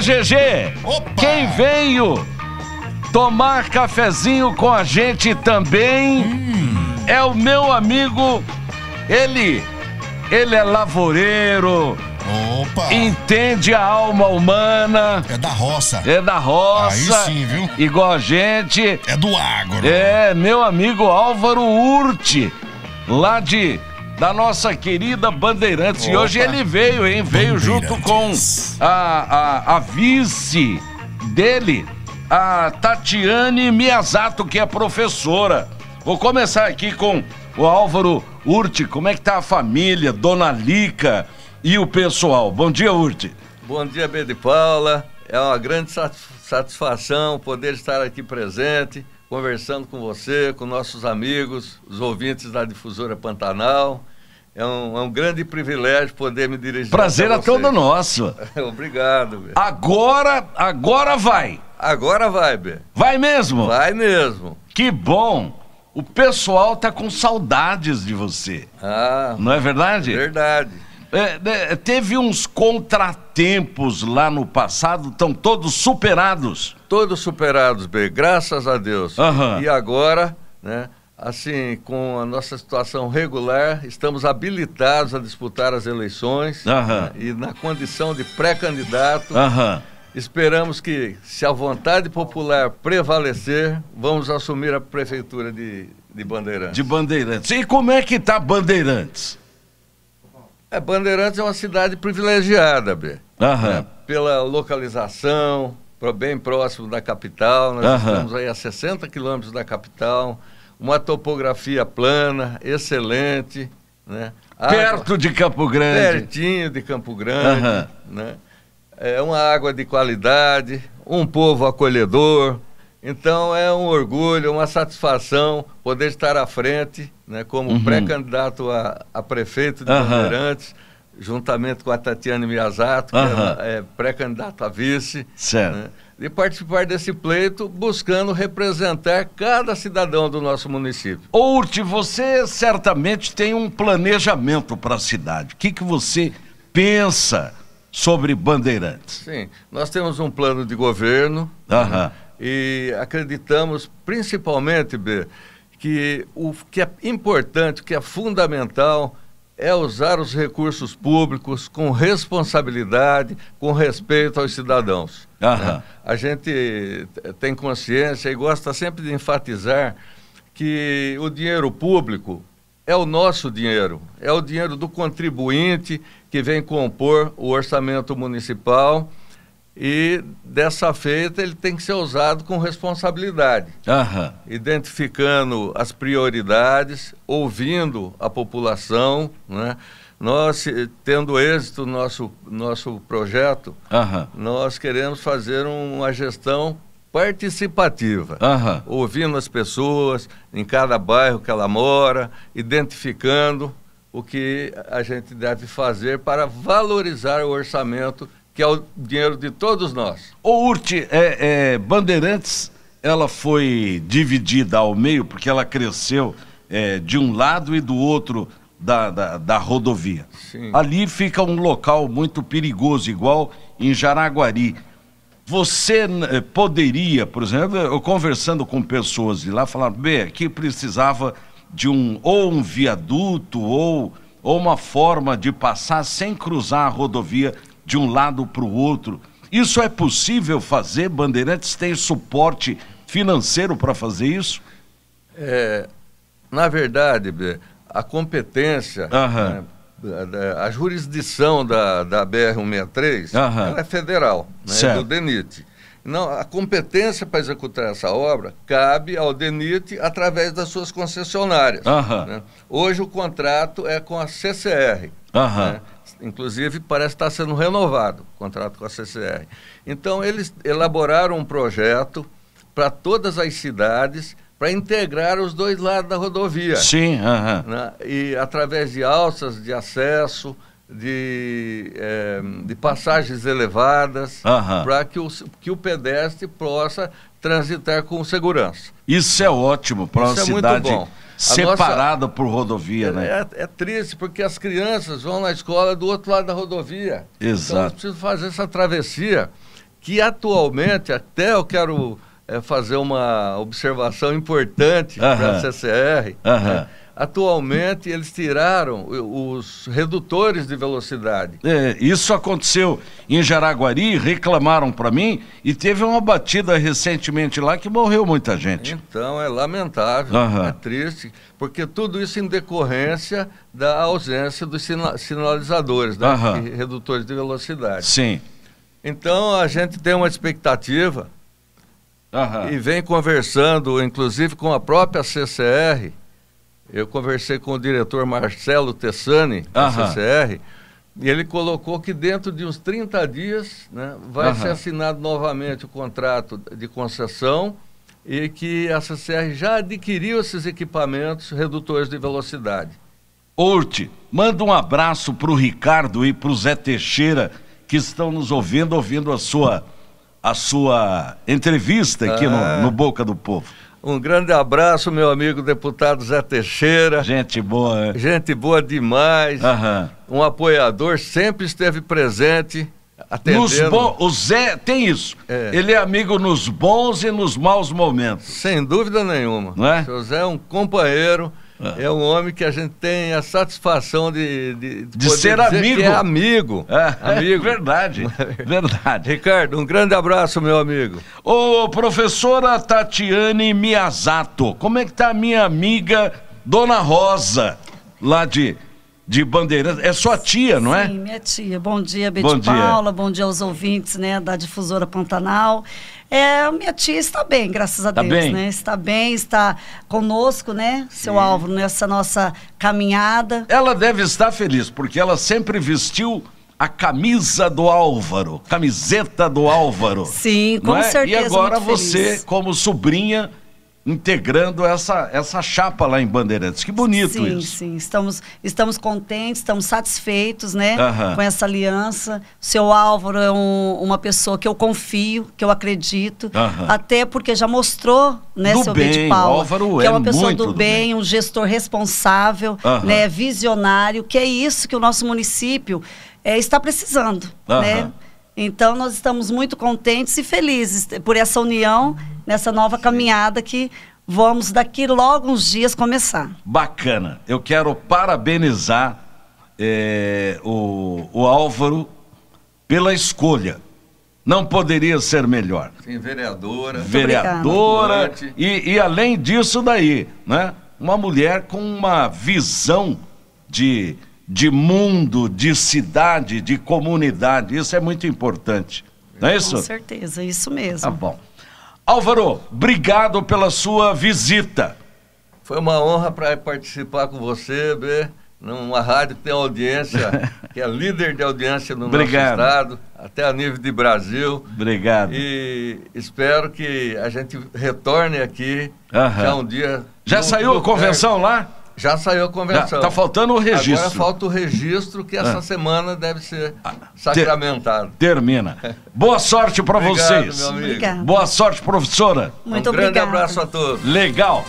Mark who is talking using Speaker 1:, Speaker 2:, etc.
Speaker 1: GG! Opa. Quem veio tomar cafezinho com a gente também hum. é o meu amigo, ele, ele é lavoureiro. Opa. Entende a alma humana. É da roça. É da roça. Aí sim, viu? Igual a gente. É do agro. É, meu amigo Álvaro Urte, lá de da nossa querida Bandeirantes. Opa. E hoje ele veio, hein? Veio junto com a, a, a vice dele, a Tatiane Miyazato, que é professora. Vou começar aqui com o Álvaro Urti. Como é que tá a família, Dona Lica e o pessoal? Bom dia, Urti.
Speaker 2: Bom dia, Bede Paula. É uma grande satisfação poder estar aqui presente conversando com você, com nossos amigos, os ouvintes da Difusora Pantanal. É um, é um grande privilégio poder me dirigir. Prazer é todo nosso. Obrigado. Bê. Agora, agora vai. Agora vai, Bê.
Speaker 1: Vai mesmo? Vai mesmo. Que bom. O pessoal tá com saudades de você. Ah. Não é verdade? Verdade. É, é, teve uns contratempos
Speaker 2: lá no passado, estão todos superados. Todos superados, B, graças a Deus. Uhum. E agora, né, assim, com a nossa situação regular, estamos habilitados a disputar as eleições uhum. né, e na condição de pré-candidato. Uhum. Esperamos que, se a vontade popular prevalecer, vamos assumir a prefeitura de, de Bandeirantes. De Bandeirantes. E como é que está Bandeirantes? É, Bandeirantes é uma cidade privilegiada, B. Né? Pela localização, bem próximo da capital. Nós Aham. estamos aí a 60 quilômetros da capital. Uma topografia plana, excelente. Né? Perto água, de Campo Grande. Pertinho de Campo Grande. Aham. Né? É uma água de qualidade, um povo acolhedor. Então é um orgulho, uma satisfação poder estar à frente né, como uhum. pré-candidato a, a, prefeito de uhum. Bandeirantes, juntamente com a Tatiane Miyazato, que uhum. é pré-candidata a vice. Certo. Né, de participar desse pleito, buscando representar cada cidadão do nosso município. Ourte, você certamente tem um
Speaker 1: planejamento para a cidade. O que, que você pensa sobre Bandeirantes?
Speaker 2: Sim, nós temos um plano de governo né, e acreditamos principalmente, Bê, que o que é importante, o que é fundamental é usar os recursos públicos com responsabilidade, com respeito aos cidadãos. Né? A gente tem consciência e gosta sempre de enfatizar que o dinheiro público é o nosso dinheiro, é o dinheiro do contribuinte que vem compor o orçamento municipal e dessa feita ele tem que ser usado com responsabilidade, identificando as prioridades, ouvindo a população, né? Nós, eh, tendo êxito nosso nosso projeto, nós queremos fazer uma gestão participativa, ouvindo as pessoas em cada bairro que ela mora, identificando o que a gente deve fazer para valorizar o orçamento que é o dinheiro de todos nós. Ô Urte é, é, Bandeirantes, ela
Speaker 1: foi dividida ao meio porque ela cresceu é, de um lado e do outro da, da, da rodovia. Sim. Ali fica um local muito perigoso, igual em Jaraguari. Você eh, poderia, por exemplo, eu conversando com pessoas de lá, falando, bem, aqui precisava de um ou um viaduto ou, ou uma forma de passar sem cruzar a rodovia de um lado para o outro. Isso é possível fazer? Bandeirantes tem suporte financeiro
Speaker 2: para fazer isso? É, na verdade, a competência, né, a jurisdição da, da BR-163 é federal, né, é do DENIT. Não, a competência para executar essa obra cabe ao DENIT através das suas concessionárias. Né? Hoje o contrato é com a CCR. Aham. Né. Inclusive, parece estar sendo renovado o contrato com a CCR. Então, eles elaboraram um projeto para todas as cidades para integrar os dois lados da rodovia. Sim,
Speaker 1: né?
Speaker 2: e através de alças de acesso, de, é, de passagens elevadas, para que o, que o pedestre possa transitar com segurança.
Speaker 1: Isso é ótimo para uma é cidade separada nossa... por rodovia, né? é, né?
Speaker 2: É, é, triste, porque as crianças vão na escola do outro lado da rodovia. Então, Exato. Então, elas precisam fazer essa travessia, que atualmente, até eu quero é, fazer uma observação importante uh -huh. para a CCR. Uh -huh. né? Atualmente eles tiraram os redutores de velocidade.
Speaker 1: É, isso aconteceu em Jaraguari, reclamaram para mim e teve uma batida recentemente lá que morreu muita gente.
Speaker 2: Então é lamentável, uhum. é triste, porque tudo isso em decorrência da ausência dos sina sinalizadores, né? Uhum. De redutores de velocidade. Sim. Então a gente tem uma expectativa uhum. e vem conversando, inclusive com a própria CCR eu conversei com o diretor Marcelo Tessani, da Aham. CCR, e ele colocou que dentro de uns 30 dias né, vai Aham. ser assinado novamente o contrato de concessão e que a CCR já adquiriu esses equipamentos redutores de velocidade.
Speaker 1: Orte, manda um abraço para o Ricardo e para o Zé Teixeira que estão nos
Speaker 2: ouvindo, ouvindo a sua, a sua entrevista aqui ah. no, no
Speaker 1: Boca do Povo.
Speaker 2: Um grande abraço, meu amigo deputado Zé Teixeira. Gente boa. É. Gente boa demais. Uhum. Um apoiador sempre esteve presente. Atendendo. Bons, o Zé tem
Speaker 1: isso. É.
Speaker 2: Ele é amigo nos bons e nos maus momentos. Sem dúvida nenhuma. Não é? O Zé é um companheiro é. é um homem que a gente tem a satisfação de, de, de, de ser amigo. é amigo. É, é amigo. É verdade, verdade. Ricardo, um grande abraço, meu amigo. Ô, professora Tatiane
Speaker 1: Miyazato, como é que tá a minha amiga Dona Rosa, lá de de Bandeirantes. É sua tia, não Sim, é? Sim, minha tia. Bom dia, Betty bom Paula. Bom dia aos ouvintes né, da Difusora Pantanal. É, minha tia está bem, graças a tá Deus. Bem. Né? Está bem, está conosco, né, seu Sim. Álvaro, nessa nossa caminhada. Ela deve estar feliz, porque ela sempre vestiu a camisa do Álvaro, camiseta do Álvaro. Sim, com é? certeza. E agora você, feliz. como sobrinha, integrando essa, essa chapa lá em Bandeirantes. Que bonito sim, isso. Sim, sim. Estamos, estamos contentes, estamos satisfeitos né, com essa aliança. O seu Álvaro é um, uma pessoa que eu confio, que eu acredito, até porque já mostrou, né, do seu bem, de Paula, Álvaro que é uma é pessoa do, do bem, bem, um gestor responsável, né, visionário, que é isso que o nosso município é, está precisando, né? Então, nós estamos muito contentes e felizes por essa união nessa nova caminhada que vamos daqui logo uns dias começar. Bacana. Eu quero parabenizar é, o, o Álvaro pela escolha. Não poderia ser melhor.
Speaker 2: Sim, vereadora. Vereadora.
Speaker 1: E, e além disso daí, né? Uma mulher com uma visão de, de mundo, de cidade, de comunidade. Isso é muito importante. Não é isso? Com certeza, isso mesmo. Tá
Speaker 2: bom. Álvaro, obrigado pela sua visita. Foi uma honra para participar com você, B, numa rádio que tem audiência, que é líder de audiência no obrigado. nosso estado, até a nível de Brasil. Obrigado. E espero que a gente retorne aqui uh -huh. já um dia. Já saiu a convenção perto. lá? Já saiu a convenção. Está faltando o registro. Agora falta o registro que essa ah. semana deve ser ah, sacramentado.
Speaker 1: Ter, termina. Boa sorte para vocês. Meu amigo. Obrigado. Boa sorte, professora. Muito um grande abraço a todos. Legal.